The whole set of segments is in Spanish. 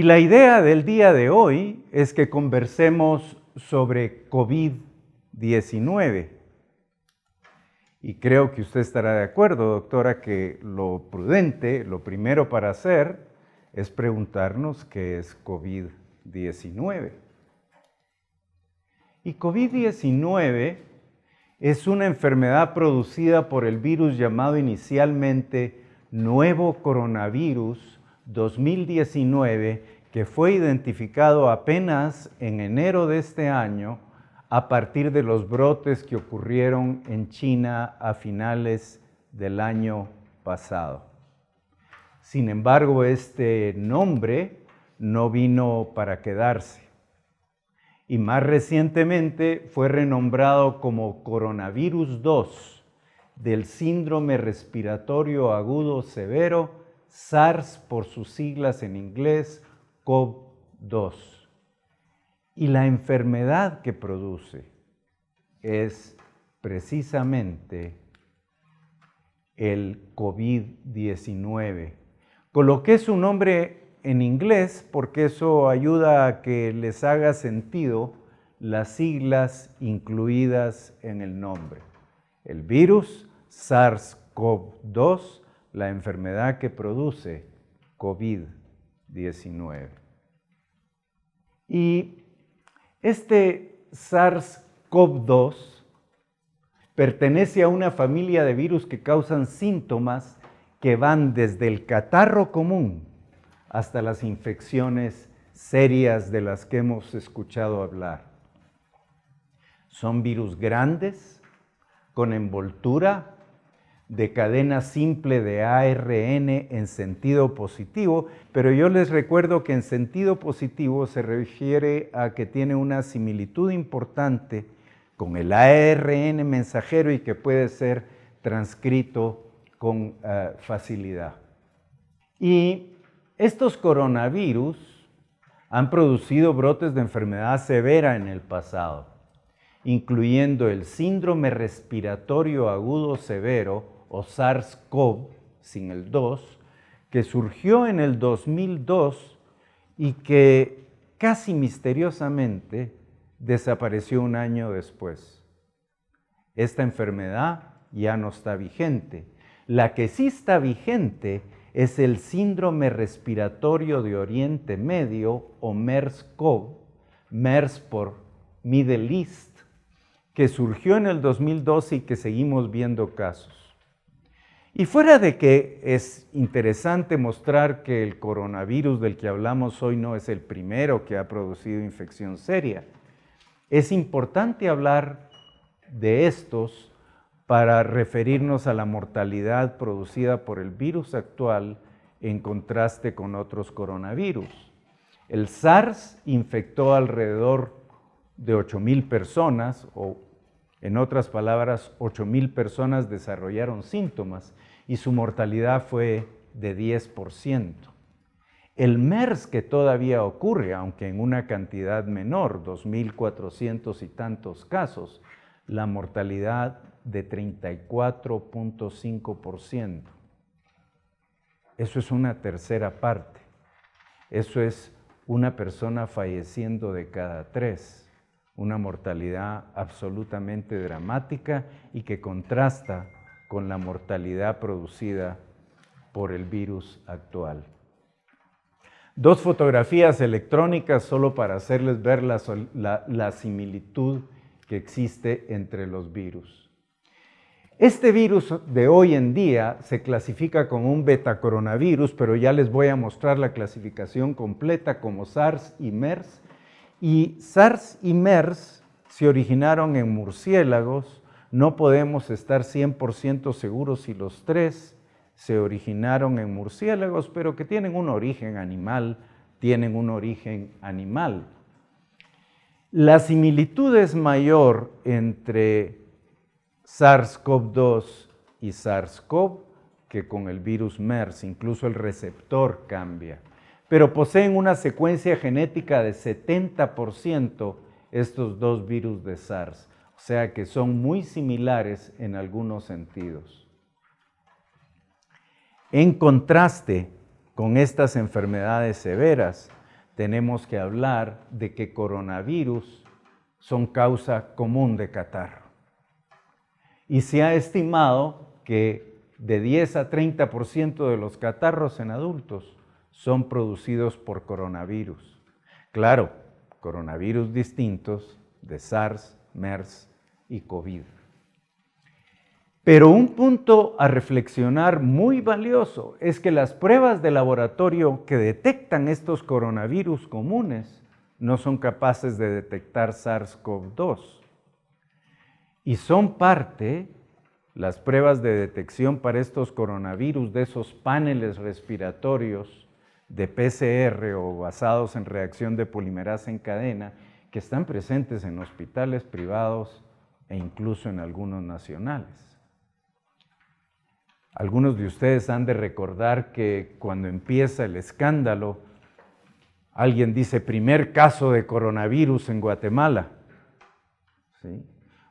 Y la idea del día de hoy es que conversemos sobre COVID-19. Y creo que usted estará de acuerdo, doctora, que lo prudente, lo primero para hacer es preguntarnos qué es COVID-19. Y COVID-19 es una enfermedad producida por el virus llamado inicialmente nuevo coronavirus 2019, que fue identificado apenas en enero de este año a partir de los brotes que ocurrieron en China a finales del año pasado. Sin embargo, este nombre no vino para quedarse y más recientemente fue renombrado como coronavirus 2 del síndrome respiratorio agudo severo SARS por sus siglas en inglés, covid 2 Y la enfermedad que produce es precisamente el COVID-19. Coloqué su nombre en inglés porque eso ayuda a que les haga sentido las siglas incluidas en el nombre. El virus SARS-CoV-2 la enfermedad que produce COVID-19. Y este SARS-CoV-2 pertenece a una familia de virus que causan síntomas que van desde el catarro común hasta las infecciones serias de las que hemos escuchado hablar. Son virus grandes, con envoltura de cadena simple de ARN en sentido positivo, pero yo les recuerdo que en sentido positivo se refiere a que tiene una similitud importante con el ARN mensajero y que puede ser transcrito con eh, facilidad. Y estos coronavirus han producido brotes de enfermedad severa en el pasado, incluyendo el síndrome respiratorio agudo severo, o SARS-CoV, sin el 2, que surgió en el 2002 y que casi misteriosamente desapareció un año después. Esta enfermedad ya no está vigente. La que sí está vigente es el síndrome respiratorio de Oriente Medio o MERS-CoV, MERS por Middle East, que surgió en el 2012 y que seguimos viendo casos. Y fuera de que es interesante mostrar que el coronavirus del que hablamos hoy no es el primero que ha producido infección seria, es importante hablar de estos para referirnos a la mortalidad producida por el virus actual en contraste con otros coronavirus. El SARS infectó alrededor de 8.000 personas o en otras palabras, 8.000 personas desarrollaron síntomas y su mortalidad fue de 10%. El MERS que todavía ocurre, aunque en una cantidad menor, 2.400 y tantos casos, la mortalidad de 34.5%. Eso es una tercera parte. Eso es una persona falleciendo de cada tres una mortalidad absolutamente dramática y que contrasta con la mortalidad producida por el virus actual. Dos fotografías electrónicas solo para hacerles ver la, similitud que existe entre los virus. Este virus de hoy en día se clasifica como un beta-coronavirus, pero ya les voy a mostrar la clasificación completa como SARS y MERS y SARS y MERS se originaron en murciélagos, no podemos estar 100% seguros si los tres se originaron en murciélagos, pero que tienen un origen animal, tienen un origen animal. La similitud es mayor entre SARS-CoV-2 y SARS-CoV que con el virus MERS, incluso el receptor cambia pero poseen una secuencia genética de 70% estos dos virus de SARS, o sea que son muy similares en algunos sentidos. En contraste con estas enfermedades severas, tenemos que hablar de que coronavirus son causa común de catarro. Y se ha estimado que de 10 a 30% de los catarros en adultos son producidos por coronavirus. Claro, coronavirus distintos de SARS, MERS y COVID. Pero un punto a reflexionar muy valioso es que las pruebas de laboratorio que detectan estos coronavirus comunes no son capaces de detectar SARS-CoV-2. Y son parte, las pruebas de detección para estos coronavirus, de esos paneles respiratorios de PCR o basados en reacción de polimerasa en cadena que están presentes en hospitales privados e incluso en algunos nacionales. Algunos de ustedes han de recordar que cuando empieza el escándalo, alguien dice primer caso de coronavirus en Guatemala, ¿Sí?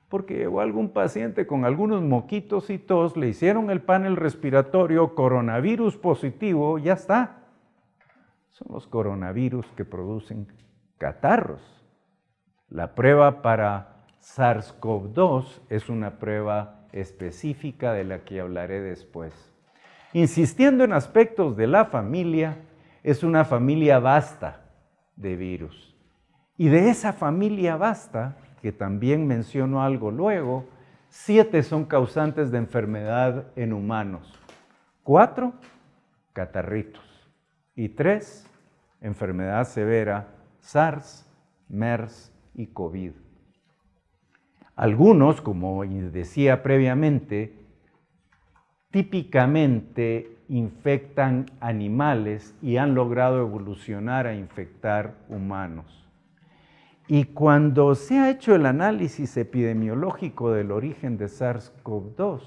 porque llegó algún paciente con algunos moquitos y tos, le hicieron el panel respiratorio, coronavirus positivo, ya está son los coronavirus que producen catarros. La prueba para SARS-CoV-2 es una prueba específica de la que hablaré después. Insistiendo en aspectos de la familia, es una familia vasta de virus. Y de esa familia vasta, que también menciono algo luego, siete son causantes de enfermedad en humanos, cuatro catarritos y tres, enfermedad severa, SARS, MERS y COVID. Algunos, como decía previamente, típicamente infectan animales y han logrado evolucionar a infectar humanos. Y cuando se ha hecho el análisis epidemiológico del origen de SARS-CoV-2,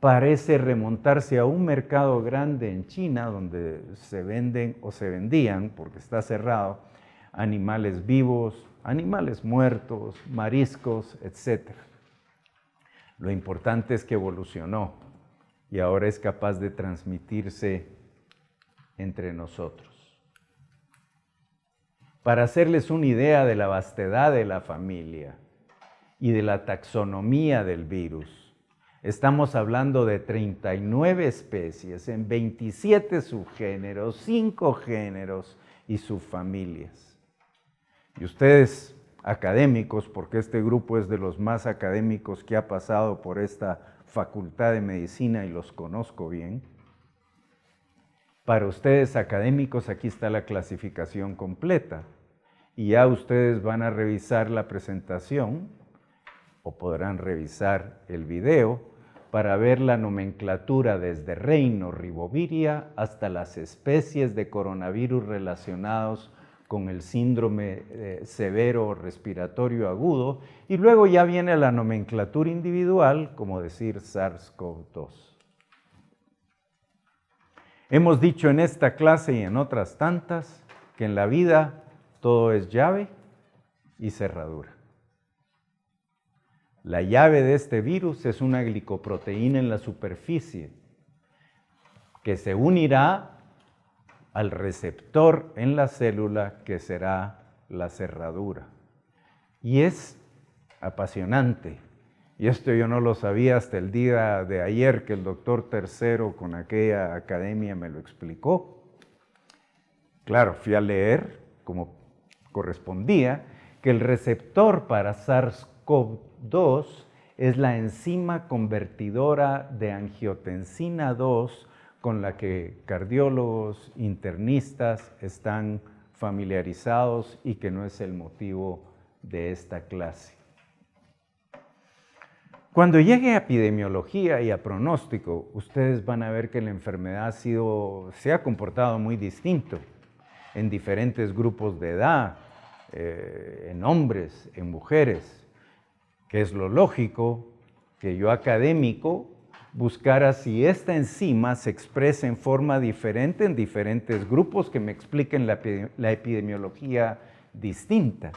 parece remontarse a un mercado grande en China donde se venden o se vendían, porque está cerrado, animales vivos, animales muertos, mariscos, etc. Lo importante es que evolucionó y ahora es capaz de transmitirse entre nosotros. Para hacerles una idea de la vastedad de la familia y de la taxonomía del virus, Estamos hablando de 39 especies en 27 subgéneros, 5 géneros y subfamilias. Y ustedes, académicos, porque este grupo es de los más académicos que ha pasado por esta facultad de medicina y los conozco bien, para ustedes académicos aquí está la clasificación completa y ya ustedes van a revisar la presentación o podrán revisar el video para ver la nomenclatura desde reino riboviria hasta las especies de coronavirus relacionados con el síndrome eh, severo respiratorio agudo y luego ya viene la nomenclatura individual, como decir SARS-CoV-2. Hemos dicho en esta clase y en otras tantas que en la vida todo es llave y cerradura. La llave de este virus es una glicoproteína en la superficie que se unirá al receptor en la célula que será la cerradura. Y es apasionante. Y esto yo no lo sabía hasta el día de ayer que el doctor Tercero con aquella academia me lo explicó. Claro, fui a leer como correspondía que el receptor para SARS-CoV 2 es la enzima convertidora de angiotensina 2 con la que cardiólogos, internistas están familiarizados y que no es el motivo de esta clase. Cuando llegue a epidemiología y a pronóstico, ustedes van a ver que la enfermedad se ha comportado muy distinto en diferentes grupos de edad, eh, en hombres, en mujeres que es lo lógico, que yo académico buscara si esta enzima se expresa en forma diferente en diferentes grupos que me expliquen la, epidemiología distinta.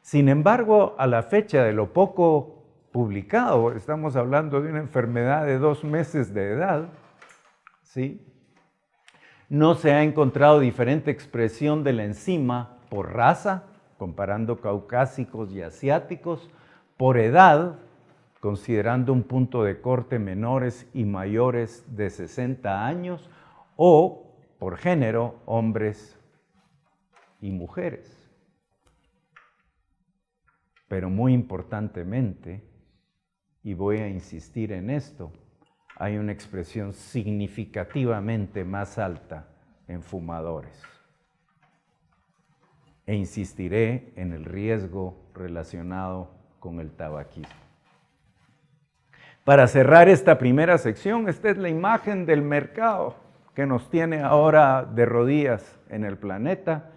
Sin embargo, a la fecha de lo poco publicado, estamos hablando de una enfermedad de dos meses de edad, ¿sí? no se ha encontrado diferente expresión de la enzima por raza, comparando caucásicos y asiáticos, por edad, considerando un punto de corte menores y mayores de 60 años, o por género, hombres y mujeres. Pero muy importantemente, y voy a insistir en esto, hay una expresión significativamente más alta en fumadores. E insistiré en el riesgo relacionado con el tabaquismo. Para cerrar esta primera sección, esta es la imagen del mercado que nos tiene ahora de rodillas en el planeta,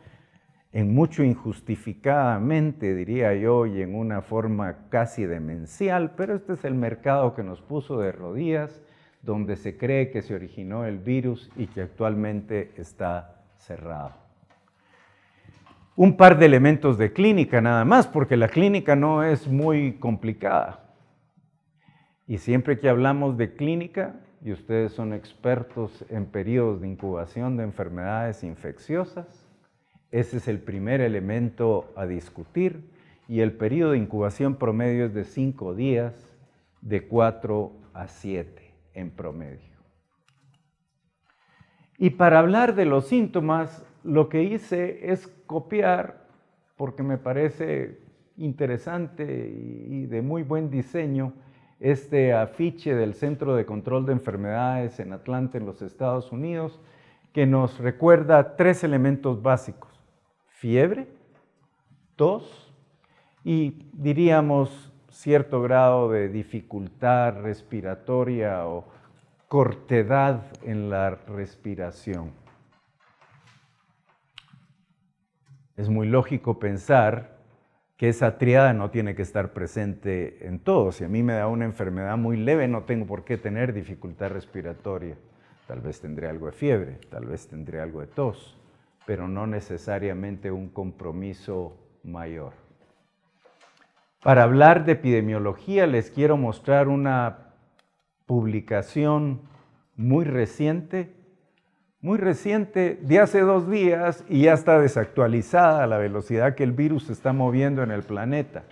en mucho injustificadamente, diría yo, y en una forma casi demencial, pero este es el mercado que nos puso de rodillas, donde se cree que se originó el virus y que actualmente está cerrado un par de elementos de clínica nada más, porque la clínica no es muy complicada. Y siempre que hablamos de clínica, y ustedes son expertos en periodos de incubación de enfermedades infecciosas, ese es el primer elemento a discutir y el periodo de incubación promedio es de 5 días, de 4 a 7 en promedio. Y para hablar de los síntomas lo que hice es copiar, porque me parece interesante y de muy buen diseño, este afiche del Centro de Control de Enfermedades en Atlanta, en los Estados Unidos, que nos recuerda tres elementos básicos. Fiebre, tos y diríamos cierto grado de dificultad respiratoria o cortedad en la respiración. es muy lógico pensar que esa triada no tiene que estar presente en todos. Si a mí me da una enfermedad muy leve, no tengo por qué tener dificultad respiratoria. Tal vez tendré algo de fiebre, tal vez tendré algo de tos, pero no necesariamente un compromiso mayor. Para hablar de epidemiología les quiero mostrar una publicación muy reciente muy reciente, de hace dos días, y ya está desactualizada la velocidad que el virus está moviendo en el planeta.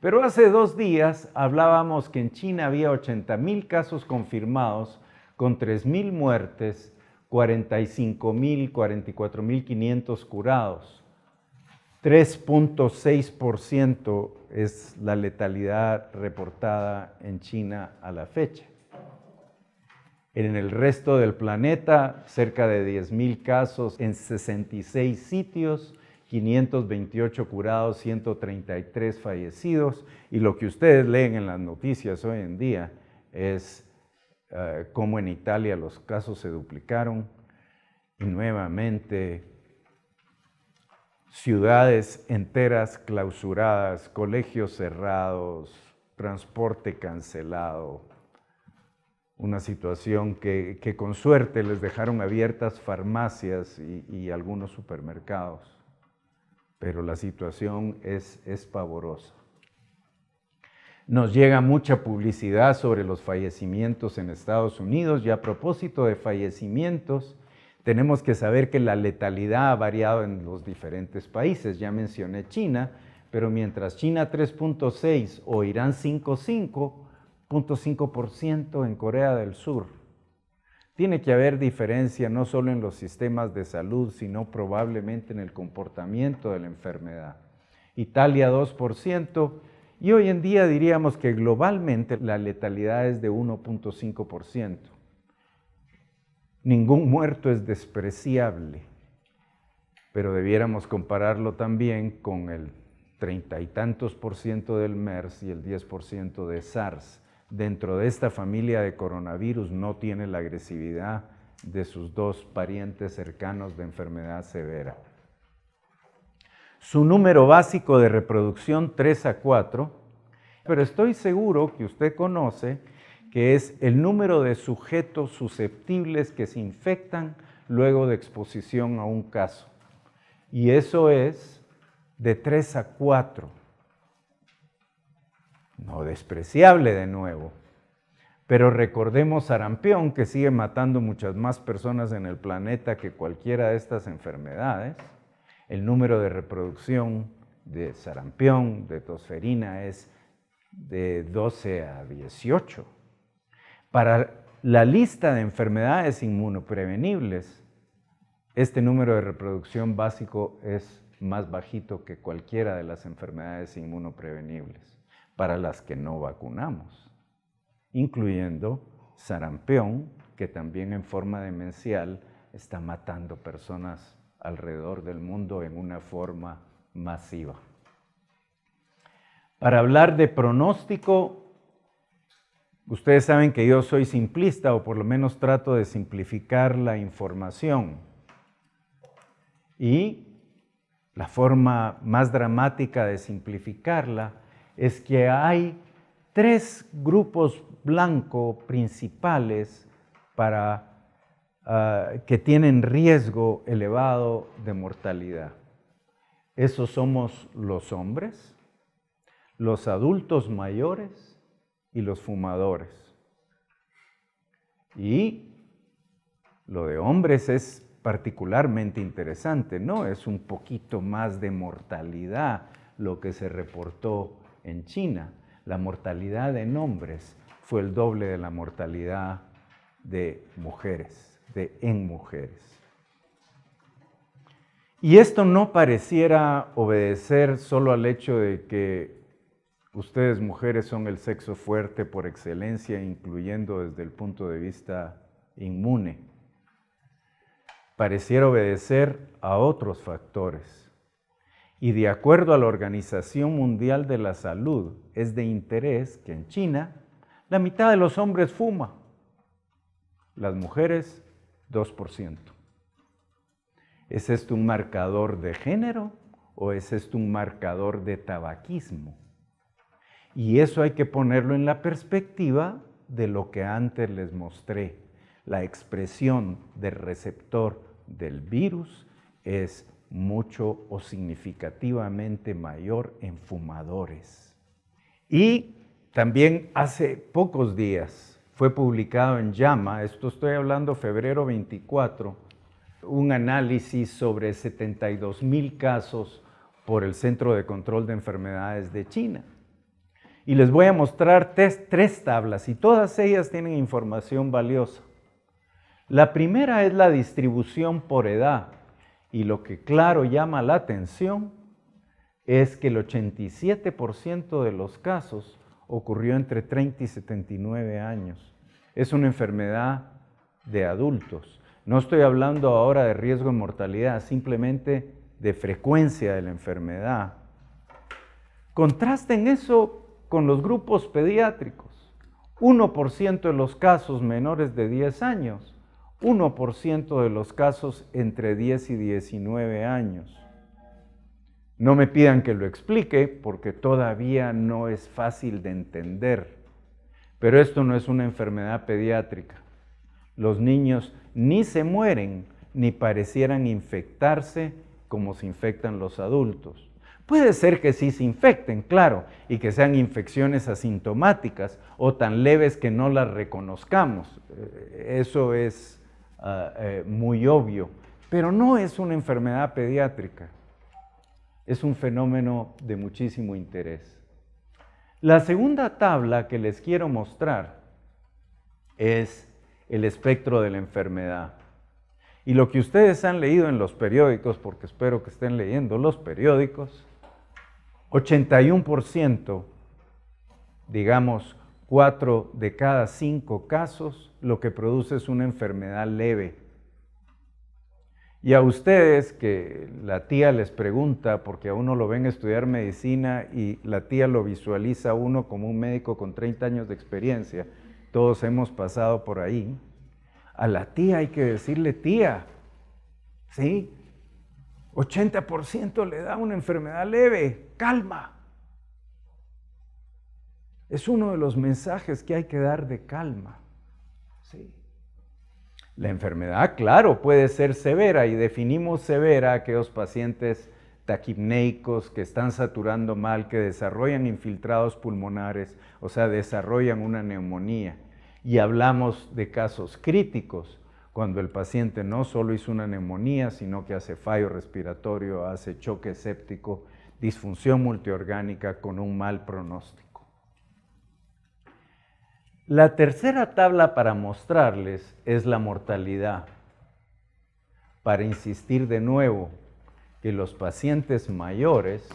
Pero hace dos días hablábamos que en China había 80.000 casos confirmados, con 3.000 muertes, 45 mil, mil 44.500 curados. 3.6% es la letalidad reportada en China a la fecha. En el resto del planeta, cerca de 10.000 casos en 66 sitios, 528 curados, 133 fallecidos. Y lo que ustedes leen en las noticias hoy en día es eh, cómo en Italia los casos se duplicaron. Y nuevamente, ciudades enteras clausuradas, colegios cerrados, transporte cancelado, una situación que, con suerte les dejaron abiertas farmacias y, algunos supermercados, pero la situación es, es pavorosa. Nos llega mucha publicidad sobre los fallecimientos en Estados Unidos y a propósito de fallecimientos, tenemos que saber que la letalidad ha variado en los diferentes países. Ya mencioné China, pero mientras China 3.6 o Irán 5.5, 0.5% en Corea del Sur. Tiene que haber diferencia no solo en los sistemas de salud, sino probablemente en el comportamiento de la enfermedad. Italia 2%, y hoy en día diríamos que globalmente la letalidad es de 1.5%. Ningún muerto es despreciable, pero debiéramos compararlo también con el treinta y tantos por ciento del MERS y el 10 de SARS dentro de esta familia de coronavirus no tiene la agresividad de sus dos parientes cercanos de enfermedad severa. Su número básico de reproducción 3 a 4, pero estoy seguro que usted conoce que es el número de sujetos susceptibles que se infectan luego de exposición a un caso. Y eso es de 3 a 4 no despreciable de nuevo. Pero recordemos sarampión, que sigue matando muchas más personas en el planeta que cualquiera de estas enfermedades. El número de reproducción de sarampión, de tosferina, es de 12 a 18. Para la lista de enfermedades inmunoprevenibles, este número de reproducción básico es más bajito que cualquiera de las enfermedades inmunoprevenibles para las que no vacunamos, incluyendo sarampión, que también en forma demencial está matando personas alrededor del mundo en una forma masiva. Para hablar de pronóstico, ustedes saben que yo soy simplista o por lo menos trato de simplificar la información. Y la forma más dramática de simplificarla es que hay tres grupos blancos principales ah, que tienen riesgo elevado de mortalidad. Esos somos los hombres, los adultos mayores y los fumadores. Y lo de hombres es particularmente interesante, ¿no? Es un poquito más de mortalidad lo que se reportó en China, la mortalidad en hombres fue el doble de la mortalidad de mujeres, de en mujeres. Y esto no pareciera obedecer solo al hecho de que ustedes mujeres son el sexo fuerte por excelencia, incluyendo desde el punto de vista inmune. Pareciera obedecer a otros factores y de acuerdo a la Organización Mundial de la Salud es de interés que en China la mitad de los hombres fuma, las mujeres 2%. ¿Es esto un marcador de género o es esto un marcador de tabaquismo? Y eso hay que ponerlo en la perspectiva de lo que antes les mostré. La expresión del receptor del virus es mucho o significativamente mayor en fumadores. Y también hace pocos días fue publicado en Llama, esto estoy hablando febrero 24, un análisis sobre 72 mil casos por el Centro de Control de Enfermedades de China. Y les voy a mostrar tres, tres tablas y todas ellas tienen información valiosa. La primera es la distribución por edad y lo que claro llama la atención es que el 87% de los casos ocurrió entre 30 y 79 años. Es una enfermedad de adultos. No estoy hablando ahora de riesgo de mortalidad, simplemente de frecuencia de la enfermedad. Contrasten eso con los grupos pediátricos. 1% de los casos menores de 10 años 1% de los casos entre 10 y 19 años. No me pidan que lo explique porque todavía no es fácil de entender. Pero esto no es una enfermedad pediátrica. Los niños ni se mueren ni parecieran infectarse como se infectan los adultos. Puede ser que sí se infecten, claro, y que sean infecciones asintomáticas o tan leves que no las reconozcamos. Eh, eso es Ah, eh, muy obvio, pero no es una enfermedad pediátrica, es un fenómeno de muchísimo interés. La segunda tabla que les quiero mostrar es el espectro de la enfermedad. Y lo que ustedes han leído en los periódicos, porque espero que estén leyendo los periódicos, 81%, digamos, cuatro de cada cinco casos lo que produce es una enfermedad leve. Y a ustedes que la tía les pregunta, porque a uno lo ven estudiar medicina y la tía lo visualiza a uno como un médico con 30 años de experiencia, todos hemos pasado por ahí, a la tía hay que decirle tía, ¿sí? 80% le da una enfermedad leve, calma es uno de los mensajes que hay que dar de calma. ¿sí? La enfermedad, claro, puede ser severa y definimos severa a aquellos pacientes taquipneicos que están saturando mal, que desarrollan infiltrados pulmonares, o sea, desarrollan una neumonía. Y hablamos de casos críticos, cuando el paciente no solo hizo una neumonía, sino que hace fallo respiratorio, hace choque séptico, disfunción multiorgánica con un mal pronóstico. La tercera tabla para mostrarles es la mortalidad, para insistir de nuevo que los pacientes mayores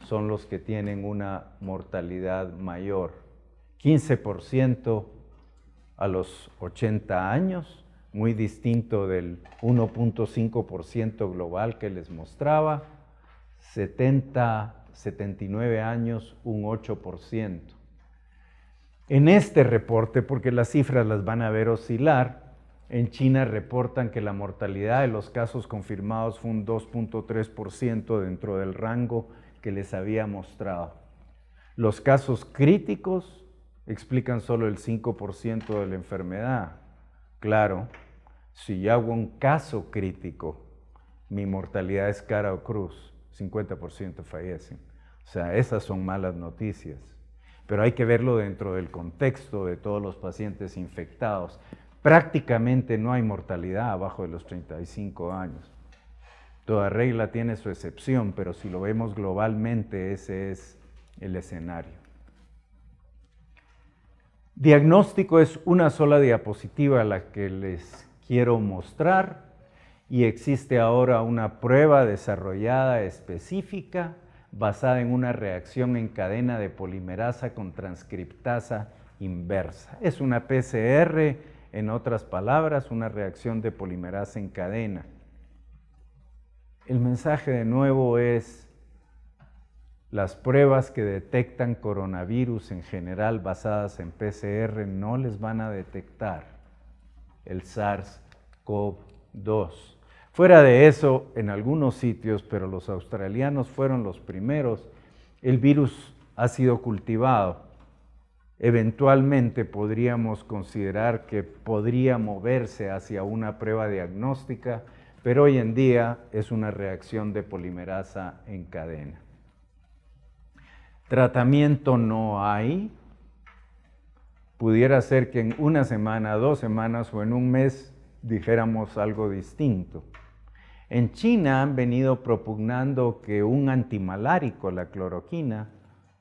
son los que tienen una mortalidad mayor, 15% a los 80 años, muy distinto del 1.5% global que les mostraba, 70, 79 años, un 8% en este reporte, porque las cifras las van a ver oscilar, en China reportan que la mortalidad de los casos confirmados fue un 2.3% dentro del rango que les había mostrado. Los casos críticos explican solo el 5% de la enfermedad. Claro, si yo hago un caso crítico, mi mortalidad es cara o cruz, 50% fallecen. O sea, esas son malas noticias pero hay que verlo dentro del contexto de todos los pacientes infectados. Prácticamente no hay mortalidad abajo de los 35 años. Toda regla tiene su excepción, pero si lo vemos globalmente, ese es el escenario. Diagnóstico es una sola diapositiva la que les quiero mostrar y existe ahora una prueba desarrollada específica basada en una reacción en cadena de polimerasa con transcriptasa inversa. Es una PCR, en otras palabras, una reacción de polimerasa en cadena. El mensaje de nuevo es, las pruebas que detectan coronavirus en general basadas en PCR no les van a detectar el SARS-CoV-2. Fuera de eso, en algunos sitios, pero los australianos fueron los primeros, el virus ha sido cultivado. Eventualmente podríamos considerar que podría moverse hacia una prueba diagnóstica, pero hoy en día es una reacción de polimerasa en cadena. Tratamiento no hay. Pudiera ser que en una semana, dos semanas o en un mes dijéramos algo distinto. En China han venido propugnando que un antimalárico, la cloroquina,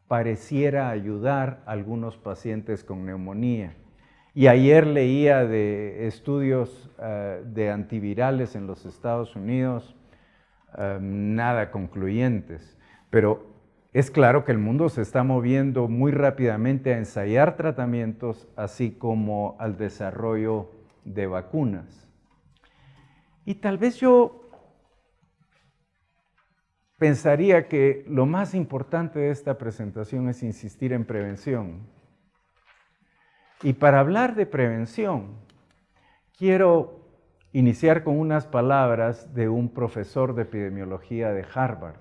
pareciera ayudar a algunos pacientes con neumonía. Y ayer leía de estudios eh, de antivirales en los Estados Unidos, eh, nada concluyentes. Pero es claro que el mundo se está moviendo muy rápidamente a ensayar tratamientos, así como al desarrollo de vacunas. Y tal vez yo pensaría que lo más importante de esta presentación es insistir en prevención. Y para hablar de prevención, quiero iniciar con unas palabras de un profesor de epidemiología de Harvard,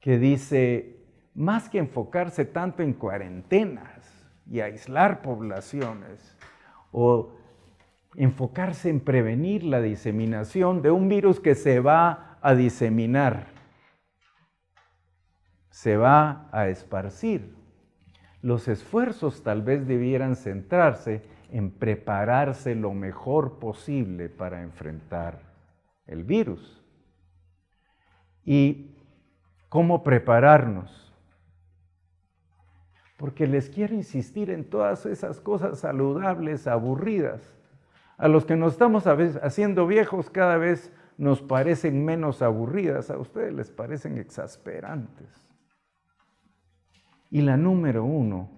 que dice, más que enfocarse tanto en cuarentenas y aislar poblaciones, o enfocarse en prevenir la diseminación de un virus que se va a diseminar, se va a esparcir. Los esfuerzos tal vez debieran centrarse en prepararse lo mejor posible para enfrentar el virus. ¿Y cómo prepararnos? Porque les quiero insistir en todas esas cosas saludables, aburridas. A los que nos estamos haciendo viejos cada vez nos parecen menos aburridas, a ustedes les parecen exasperantes. Y la número uno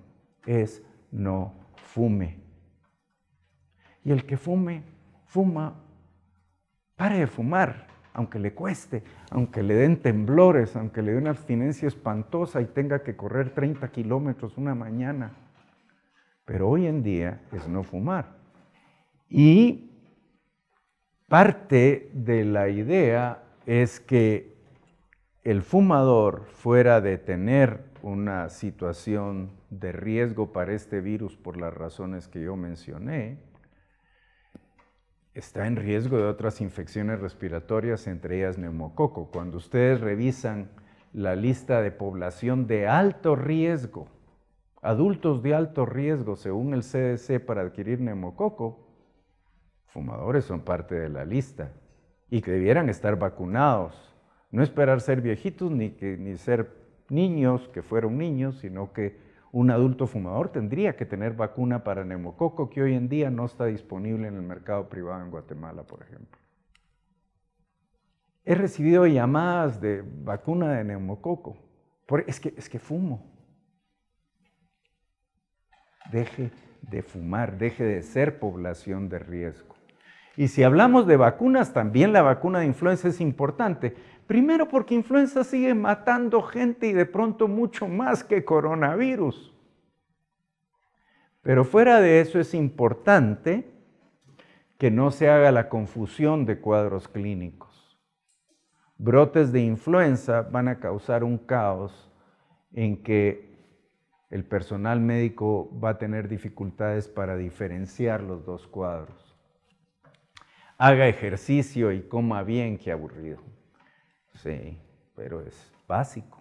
es no fume. Y el que fume, fuma, pare de fumar, aunque le cueste, aunque le den temblores, aunque le dé una abstinencia espantosa y tenga que correr 30 kilómetros una mañana. Pero hoy en día es no fumar. Y parte de la idea es que el fumador, fuera de tener una situación de riesgo para este virus por las razones que yo mencioné, está en riesgo de otras infecciones respiratorias, entre ellas neumococo. Cuando ustedes revisan la lista de población de alto riesgo, adultos de alto riesgo según el CDC para adquirir neumococo, fumadores son parte de la lista y que debieran estar vacunados, no esperar ser viejitos ni, ni ser niños que fueron niños, sino que un adulto fumador tendría que tener vacuna para neumococo, que hoy en día no está disponible en el mercado privado en Guatemala, por ejemplo. He recibido llamadas de vacuna de neumococo. es, que, es que fumo. Deje de fumar, deje de ser población de riesgo. Y si hablamos de vacunas, también la vacuna de influenza es importante, Primero porque influenza sigue matando gente y de pronto mucho más que coronavirus. Pero fuera de eso es importante que no se haga la confusión de cuadros clínicos. Brotes de influenza van a causar un caos en que el personal médico va a tener dificultades para diferenciar los dos cuadros. Haga ejercicio y coma bien, qué aburrido. Sí, pero es básico.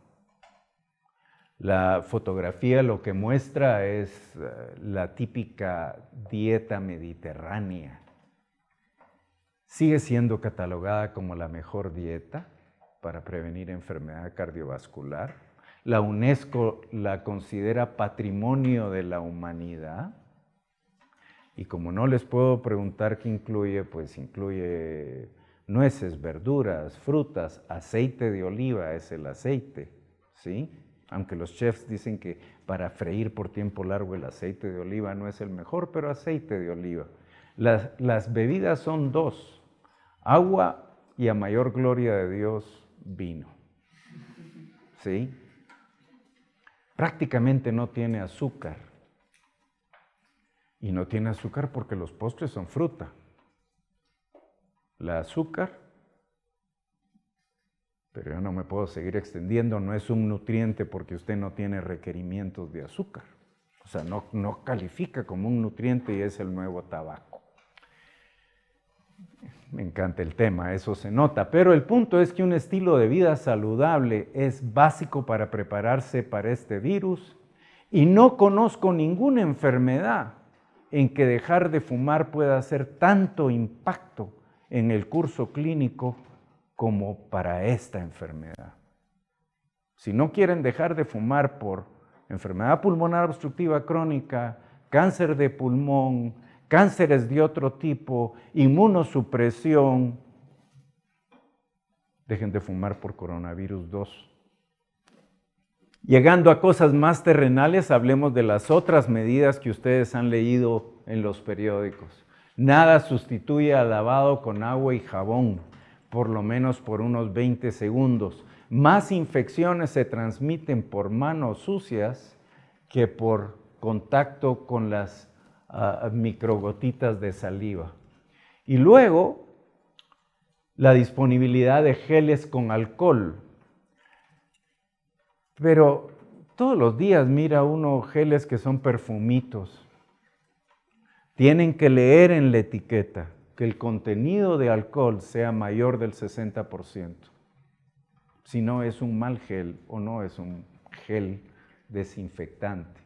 La fotografía lo que muestra es eh, la típica dieta mediterránea. Sigue siendo catalogada como la mejor dieta para prevenir enfermedad cardiovascular. La UNESCO la considera patrimonio de la humanidad. Y como no les puedo preguntar qué incluye, pues incluye nueces, verduras, frutas, aceite de oliva es el aceite, ¿sí? Aunque los chefs dicen que para freír por tiempo largo el aceite de oliva no es el mejor, pero aceite de oliva. Las, bebidas son dos, agua y a mayor gloria de Dios, vino. ¿Sí? Prácticamente no tiene azúcar. Y no tiene azúcar porque los postres son fruta la azúcar, pero yo no me puedo seguir extendiendo, no es un nutriente porque usted no tiene requerimientos de azúcar. O sea, no, no califica como un nutriente y es el nuevo tabaco. Me encanta el tema, eso se nota, pero el punto es que un estilo de vida saludable es básico para prepararse para este virus y no conozco ninguna enfermedad en que dejar de fumar pueda hacer tanto impacto en el curso clínico como para esta enfermedad. Si no quieren dejar de fumar por enfermedad pulmonar obstructiva crónica, cáncer de pulmón, cánceres de otro tipo, inmunosupresión, dejen de fumar por coronavirus 2. Llegando a cosas más terrenales, hablemos de las otras medidas que ustedes han leído en los periódicos. Nada sustituye al lavado con agua y jabón, por lo menos por unos 20 segundos. Más infecciones se transmiten por manos sucias que por contacto con las ah, microgotitas de saliva. Y luego, la disponibilidad de geles con alcohol. Pero todos los días mira uno geles que son perfumitos tienen que leer en la etiqueta que el contenido de alcohol sea mayor del 60%. Si no es un mal gel o no es un gel desinfectante.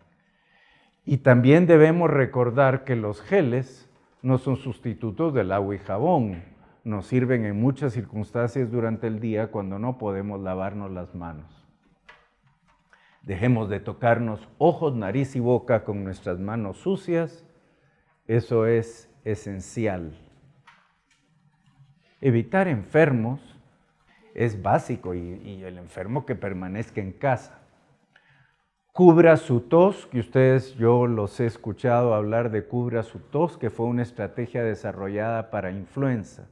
Y también debemos recordar que los geles no son sustitutos del agua y jabón. Nos sirven en muchas circunstancias durante el día cuando no podemos lavarnos las manos. Dejemos de tocarnos ojos, nariz y boca con nuestras manos sucias eso es esencial. Evitar enfermos es básico y, el enfermo que permanezca en casa. Cubra su tos, que ustedes yo los he escuchado hablar de cubra su tos, que fue una estrategia desarrollada para influenza.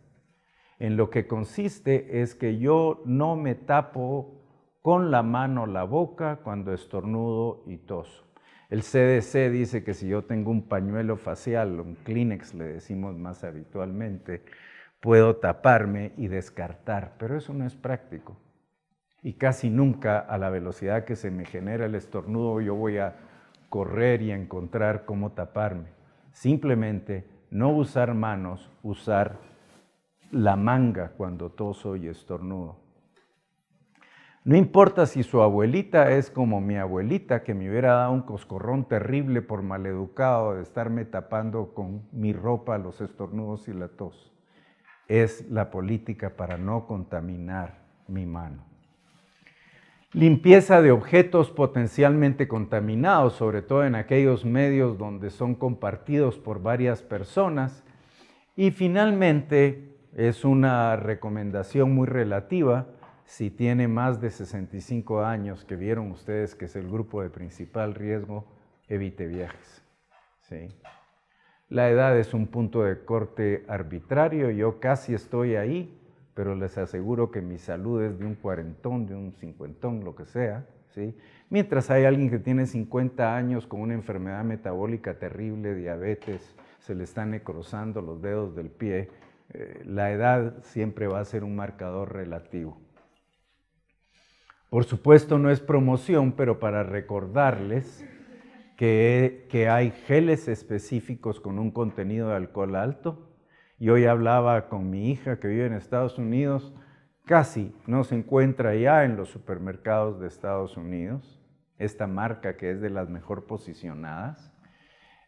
En lo que consiste es que yo no me tapo con la mano la boca cuando estornudo y toso. El CDC dice que si yo tengo un pañuelo facial, un Kleenex le decimos más habitualmente, puedo taparme y descartar, pero eso no es práctico. Y casi nunca a la velocidad que se me genera el estornudo yo voy a correr y a encontrar cómo taparme. Simplemente no usar manos, usar la manga cuando toso y estornudo. No importa si su abuelita es como mi abuelita, que me hubiera dado un coscorrón terrible por maleducado de estarme tapando con mi ropa los estornudos y la tos. Es la política para no contaminar mi mano. Limpieza de objetos potencialmente contaminados, sobre todo en aquellos medios donde son compartidos por varias personas. Y finalmente, es una recomendación muy relativa, si tiene más de 65 años, que vieron ustedes que es el grupo de principal riesgo, evite viajes. La edad es un punto de corte arbitrario, yo casi estoy ahí, pero les aseguro que mi salud es de un cuarentón, de un cincuentón, lo que sea. ¿sí? Mientras hay alguien que tiene 50 años con una enfermedad metabólica terrible, diabetes, se le están necrosando los dedos del pie, eh, la edad siempre va a ser un marcador relativo. Por supuesto no es promoción, pero para recordarles que, hay geles específicos con un contenido de alcohol alto. Y hoy hablaba con mi hija que vive en Estados Unidos, casi no se encuentra ya en los supermercados de Estados Unidos, esta marca que es de las mejor posicionadas.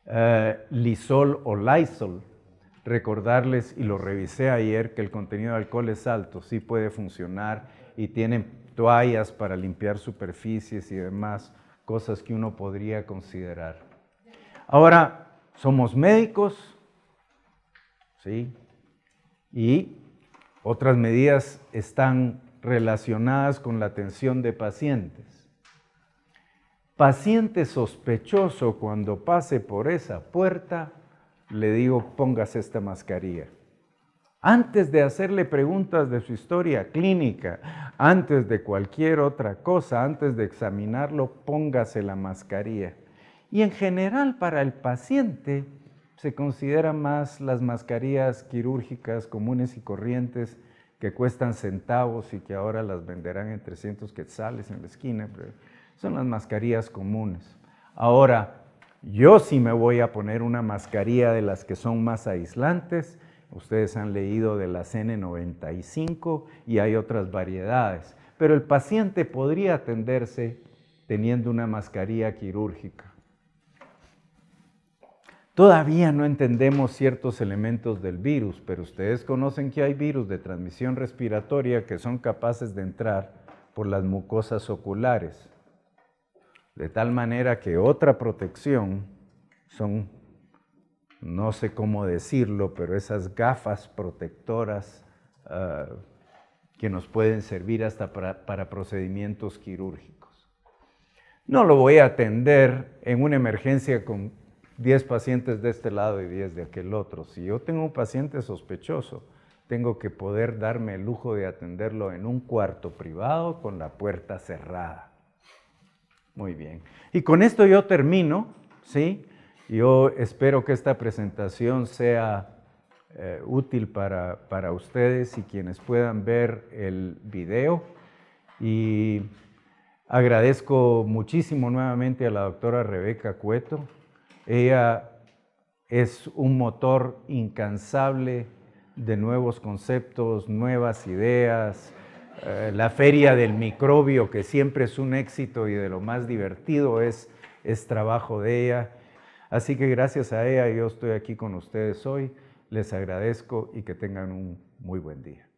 Eh, Lisol o Lysol, recordarles, y lo revisé ayer, que el contenido de alcohol es alto, sí puede funcionar y tienen toallas para limpiar superficies y demás cosas que uno podría considerar. Ahora, somos médicos, ¿sí? Y otras medidas están relacionadas con la atención de pacientes. Paciente sospechoso cuando pase por esa puerta, le digo, pongas esta mascarilla antes de hacerle preguntas de su historia clínica, antes de cualquier otra cosa, antes de examinarlo, póngase la mascarilla. Y en general para el paciente se consideran más las mascarillas quirúrgicas comunes y corrientes que cuestan centavos y que ahora las venderán en 300 quetzales en la esquina, son las mascarillas comunes. Ahora, yo sí me voy a poner una mascarilla de las que son más aislantes, Ustedes han leído de la CN95 y hay otras variedades, pero el paciente podría atenderse teniendo una mascarilla quirúrgica. Todavía no entendemos ciertos elementos del virus, pero ustedes conocen que hay virus de transmisión respiratoria que son capaces de entrar por las mucosas oculares, de tal manera que otra protección son no sé cómo decirlo, pero esas gafas protectoras ah, que nos pueden servir hasta para, para procedimientos quirúrgicos. No lo voy a atender en una emergencia con 10 pacientes de este lado y 10 de aquel otro. Si yo tengo un paciente sospechoso, tengo que poder darme el lujo de atenderlo en un cuarto privado con la puerta cerrada. Muy bien. Y con esto yo termino, ¿sí? Yo espero que esta presentación sea eh, útil para, ustedes y quienes puedan ver el video. Y agradezco muchísimo nuevamente a la doctora Rebeca Cueto. Ella es un motor incansable de nuevos conceptos, nuevas ideas, eh, la feria del microbio, que siempre es un éxito y de lo más divertido es trabajo de ella Así que gracias a ella yo estoy aquí con ustedes hoy. Les agradezco y que tengan un muy buen día.